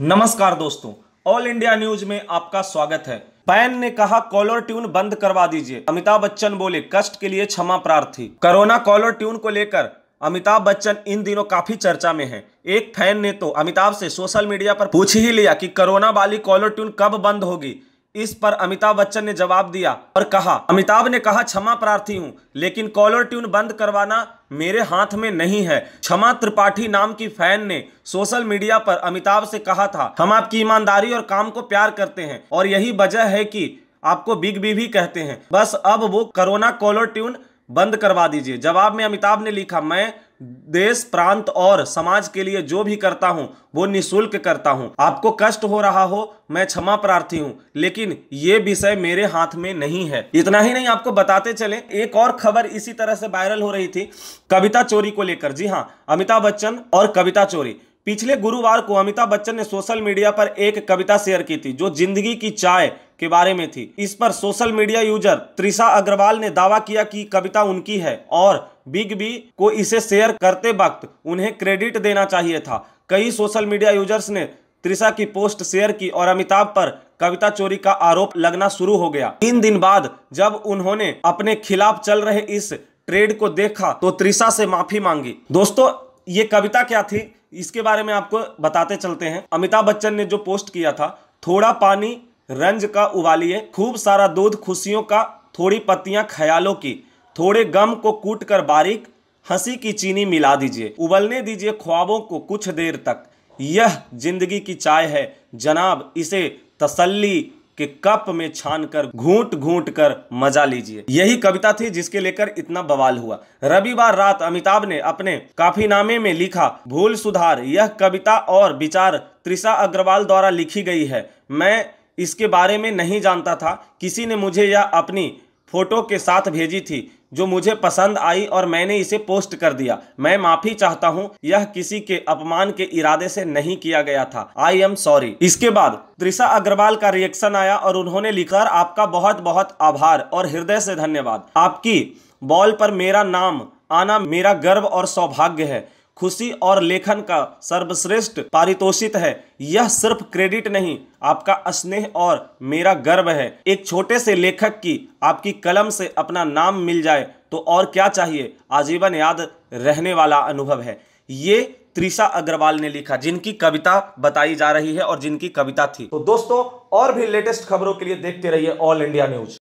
नमस्कार दोस्तों all India news में आपका स्वागत है पैन ने कहा कॉलर ट्यून बंद करवा दीजिए अमिताभ बच्चन बोले कष्ट के लिए क्षमा प्रार्थी कोरोना कॉलर ट्यून को लेकर अमिताभ बच्चन इन दिनों काफी चर्चा में हैं। एक फैन ने तो अमिताभ से सोशल मीडिया पर पूछ ही लिया कि कोरोना वाली कॉलर ट्यून कब बंद होगी इस पर अमिताभ बच्चन ने जवाब दिया और कहा अमिताभ ने कहा क्षमा प्रार्थी हूँ लेकिन कॉलर ट्यून बंद करवाना मेरे हाथ में नहीं है क्षमा त्रिपाठी नाम की फैन ने सोशल मीडिया पर अमिताभ से कहा था हम आपकी ईमानदारी और काम को प्यार करते हैं और यही वजह है कि आपको बिग बी भी कहते हैं बस अब वो करोना कॉलर ट्यून बंद करवा दीजिए जवाब में अमिताभ ने लिखा मैं देश प्रांत और समाज के लिए जो भी करता हूं वो निशुल्क करता हूं आपको कष्ट हो रहा हो मैं क्षमा प्रार्थी हूं लेकिन ये विषय मेरे हाथ में नहीं है इतना ही नहीं आपको बताते चले एक और खबर इसी तरह से वायरल हो रही थी कविता चोरी को लेकर जी हां अमिताभ बच्चन और कविता चोरी पिछले गुरुवार को अमिताभ बच्चन ने सोशल मीडिया पर एक कविता शेयर की थी जो जिंदगी की चाय के बारे में थी इस पर social media user Trisha Agarwal ने दावा किया कि कविता उनकी है और बिग बी को इसे शेयर करते वक्त उन्हें क्रेडिट देना चाहिए था कई सोशल मीडिया यूजर्स ने त्रिशा की पोस्ट शेयर की और अमिताभ पर कविता चोरी का आरोप लगना शुरू हो गया तीन दिन बाद जब उन्होंने अपने खिलाफ चल रहे इस ट्रेड को देखा तो त्रिशा से माफी मांगी दोस्तों ये कविता क्या थी इसके बारे में आपको बताते चलते हैं अमिताभ बच्चन ने जो पोस्ट किया था थोड़ा पानी रंज का उबालिए खूब सारा दूध खुशियों का थोड़ी पत्तियाँ ख्यालों की थोड़े गम को कूट कर बारीक हंसी की चीनी मिला दीजिए उबलने दीजिए ख्वाबों को कुछ देर तक यह जिंदगी की चाय है जनाब इसे तसल्ली के कप में छानकर घूंट घूट घूट कर मजा लीजिए यही कविता थी जिसके लेकर इतना बवाल हुआ रविवार रात अमिताभ ने अपने काफीनामे में लिखा भूल सुधार यह कविता और विचार त्रिषा अग्रवाल द्वारा लिखी गई है मैं इसके बारे में नहीं जानता था किसी ने मुझे यह अपनी फ़ोटो के साथ भेजी थी जो मुझे पसंद आई और मैंने इसे पोस्ट कर दिया मैं माफ़ी चाहता हूँ यह किसी के अपमान के इरादे से नहीं किया गया था आई एम सॉरी इसके बाद त्रिशा अग्रवाल का रिएक्शन आया और उन्होंने लिखा आपका बहुत बहुत आभार और हृदय से धन्यवाद आपकी बॉल पर मेरा नाम आना मेरा गर्व और सौभाग्य है खुशी और लेखन का सर्वश्रेष्ठ पारितोषित है यह सिर्फ क्रेडिट नहीं आपका स्नेह और मेरा गर्व है एक छोटे से लेखक की आपकी कलम से अपना नाम मिल जाए तो और क्या चाहिए आजीवन याद रहने वाला अनुभव है ये त्रिशा अग्रवाल ने लिखा जिनकी कविता बताई जा रही है और जिनकी कविता थी तो दोस्तों और भी लेटेस्ट खबरों के लिए देखते रहिए ऑल इंडिया न्यूज